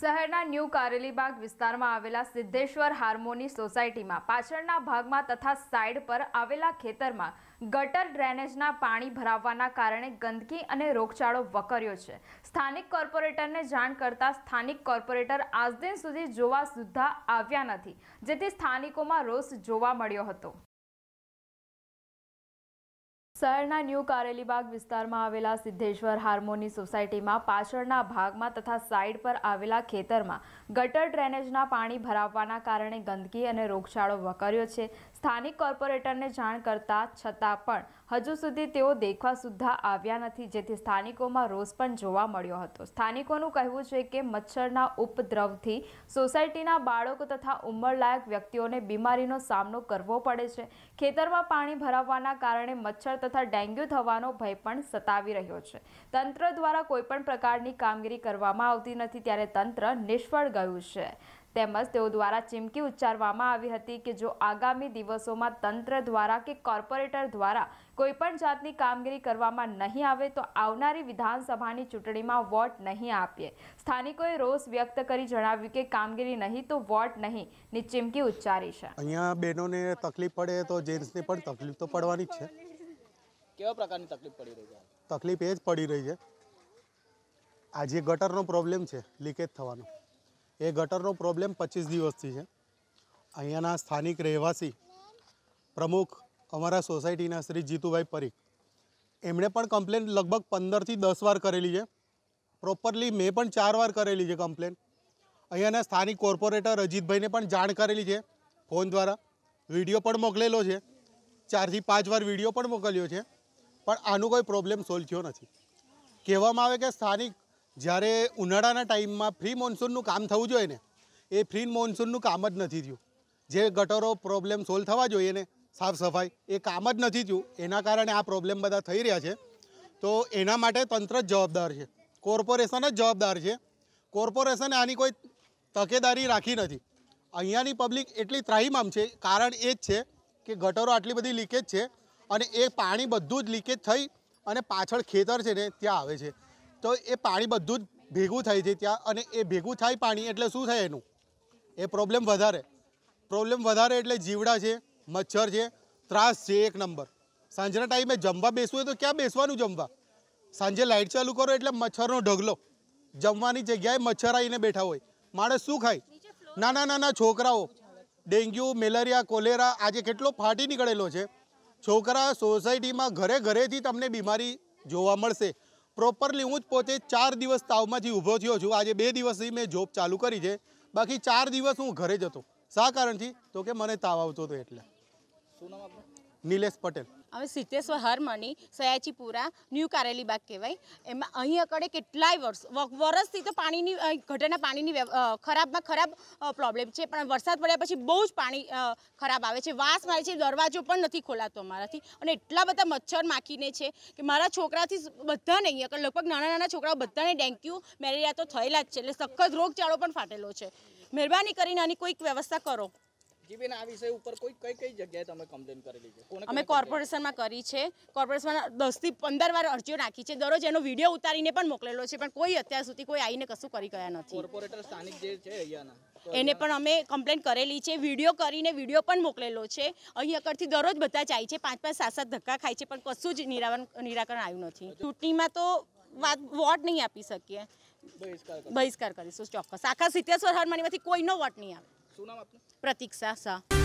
શહેરના ન્યૂ કારેલીબાગ વિસ્તારમાં આવેલા સિદ્ધેશ્વર હાર્મોની સોસાયટીમાં પાછળના ભાગમાં તથા સાઇડ પર આવેલા ખેતરમાં ગટર ડ્રેનેજના પાણી ભરાવવાના કારણે ગંદકી અને રોગચાળો વકર્યો છે સ્થાનિક કોર્પોરેટરને જાણ કરતાં સ્થાનિક કોર્પોરેટર આજદિન સુધી જોવા સુદ્ધા આવ્યા નથી જેથી સ્થાનિકોમાં રોષ જોવા મળ્યો હતો શહેરના ન્યૂ કારેલીબાગ વિસ્તારમાં આવેલા સિદ્ધેશ્વર હાર્મોની સોસાયટીમાં પાછળના ભાગમાં તથા સાઇડ પર આવેલા ખેતરમાં ગટર ડ્રેનેજના પાણી ભરાવવાના કારણે ગંદકી અને રોગચાળો વકર્યો છે સ્થાનિક કોર્પોરેટરને જાણ કરતા છતાં પણ હજુ સુધી તેઓ દેખવા સુદ્ધા આવ્યા નથી જેથી સ્થાનિકોમાં રોષ પણ જોવા મળ્યો હતો સ્થાનિકોનું કહેવું છે કે મચ્છરના ઉપદ્રવથી સોસાયટીના બાળકો તથા ઉંમરલાયક વ્યક્તિઓને બીમારીનો સામનો કરવો પડે છે ખેતરમાં પાણી ભરાવવાના કારણે મચ્છર તથા ડેન્ગ્યુ થવાનો ભય પણ સતાવી રહ્યો છે તંત્ર દ્વારા કોઈપણ પ્રકારની કામગીરી કરવામાં આવતી નથી ત્યારે તંત્ર નિષ્ફળ ગયું છે તેમજ તેઓ દ્વારા ચીમકી ઉચ્ચારવામાં આવી હતી કે જો આગામી દિવસોમાં તંત્ર દ્વારા કે કોર્પોરેટર દ્વારા કોઈપણ જાતની કામગીરી કરવામાં નહીં આવે તો આવનારી વિધાનસભાની ચૂંટણીમાં વોટ નહીં આપીએ સ્થાનિકોએ રોષ વ્યક્ત કરી જણાવ્યું કે કામગીરી નહીં તો વોટ નહીં ની ચીમકી ઉચ્ચારી છે અહીંયા બહેનોને તકલીફ પડે તો જેન્ટ્સને પણ તકલીફ તો પડવાની જ છે કેવા પ્રકારની તકલીફ પડી રહી છે તકલીફ એ જ પડી રહી છે આજે ગટરનો પ્રોબ્લેમ છે લીકેજ થવાનો એ ગટરનો પ્રોબ્લેમ પચીસ દિવસથી છે અહીંયાના સ્થાનિક રહેવાસી પ્રમુખ અમારા સોસાયટીના શ્રી જીતુભાઈ પરીખ એમણે પણ કમ્પ્લેન લગભગ પંદરથી દસ વાર કરેલી છે પ્રોપરલી મેં પણ ચાર વાર કરેલી છે કમ્પ્લેન અહીંયાના સ્થાનિક કોર્પોરેટર અજીતભાઈને પણ જાણ કરેલી છે ફોન દ્વારા વિડીયો પણ મોકલેલો છે ચારથી પાંચ વાર વિડીયો પણ મોકલ્યો છે પણ આનું કોઈ પ્રોબ્લેમ સોલ્વ થયો નથી કહેવામાં આવે કે સ્થાનિક જ્યારે ઉનાળાના ટાઈમમાં ફ્રી મોન્સૂનનું કામ થવું જોઈએ ને એ ફ્રી મોન્સૂનનું કામ જ નથી થયું જે ગટરો પ્રોબ્લેમ સોલ્વ થવા જોઈએ ને સાફ સફાઈ એ કામ જ નથી થયું એના કારણે આ પ્રોબ્લેમ બધા થઈ રહ્યા છે તો એના માટે તંત્ર જ જવાબદાર છે કોર્પોરેશન જ જવાબદાર છે કોર્પોરેશને આની કોઈ તકેદારી રાખી નથી અહીંયાની પબ્લિક એટલી ત્રાહીમામ છે કારણ એ જ છે કે ગટરો આટલી બધી લીકેજ છે અને એ પાણી બધું જ લીકેજ થઈ અને પાછળ ખેતર છે ને ત્યાં આવે છે તો એ પાણી બધું જ ભેગું થાય છે ત્યાં અને એ ભેગું થાય પાણી એટલે શું થાય એનું એ પ્રોબ્લેમ વધારે પ્રોબ્લેમ વધારે એટલે જીવડા છે મચ્છર છે ત્રાસ છે એક નંબર સાંજના ટાઈમે જમવા બેસવું હોય તો ક્યાં બેસવાનું જમવા સાંજે લાઇટ ચાલુ કરો એટલે મચ્છરનો ઢગલો જમવાની જગ્યાએ મચ્છર આવીને બેઠા હોય માણસ શું ખાય નાના નાના છોકરાઓ ડેન્ગ્યુ મેલેરિયા કોલેરા આજે કેટલો ફાટી નીકળેલો છે છોકરા સોસાયટીમાં ઘરે ઘરેથી તમને બીમારી જોવા મળશે પ્રોપરલી હું જ પોતે ચાર દિવસ તાવમાંથી ઊભો થયો છું આજે બે દિવસથી મેં જોબ ચાલુ કરી છે બાકી ચાર દિવસ હું ઘરે જ હતો શા કારણથી તો કે મને તાવ આવતો હતો એટલે શું નામ આપણું નિલેશ પટેલ હવે સિદ્ધેશ્વર હરમની સયાચીપુરા ન્યૂ કારેલી બાગ કહેવાય એમાં અહીં આગળ કેટલાય વર્ષ વરસથી તો પાણીની ઘટના પાણીની ખરાબમાં ખરાબ પ્રોબ્લેમ છે પણ વરસાદ પડ્યા પછી બહુ જ પાણી ખરાબ આવે છે વાસ મારે છે દરવાજો પણ નથી ખોલાતો અમારાથી અને એટલા બધા મચ્છર માખીને છે કે મારા છોકરાથી બધાને અહીં આગળ લગભગ નાના નાના છોકરાઓ બધાને ડેન્ગ્યુ મેલેરિયા તો થયેલા જ છે એટલે સખત રોગચાળો પણ ફાટેલો છે મહેરબાની કરીને આની કોઈક વ્યવસ્થા કરો જીબીન આ વિષય ઉપર કોઈ કઈ કઈ જગ્યાએ તમે કમ્પ્લેન કરેલી છે અમે કોર્પોરેશનમાં કરી છે કોર્પોરેશનમાં દસથી પંદર વાર અરજીઓ નાખી છે દરરોજ એનો વિડીયો ઉતારીને પણ મોકલેલો છે પણ કોઈ અત્યાર સુધી કોઈ આવીને કશું કરી ગયા નથી કોર્પોરેટર સ્થાનિક જે છે અહીંયાના એને પણ અમે કમ્પ્લેન કરેલી છે વિડીયો કરીને વિડીયો પણ મોકલેલો છે અહીં આગળથી દરરોજ બધા જાય છે પાંચ પાંચ સાત સાત ધક્કા ખાય છે પણ કશું જ નિરાકરણ આવ્યું નથી ચૂંટણીમાં તો વાત વોટ નહીં આપી શકીએ બહિષ્કાર કરીશું ચોક્કસ આખા સિત્તેશ્વર હરમાનીમાંથી કોઈનો વોટ નહીં આવે શું નામ આપનું પ્રતીક્ષા શાહ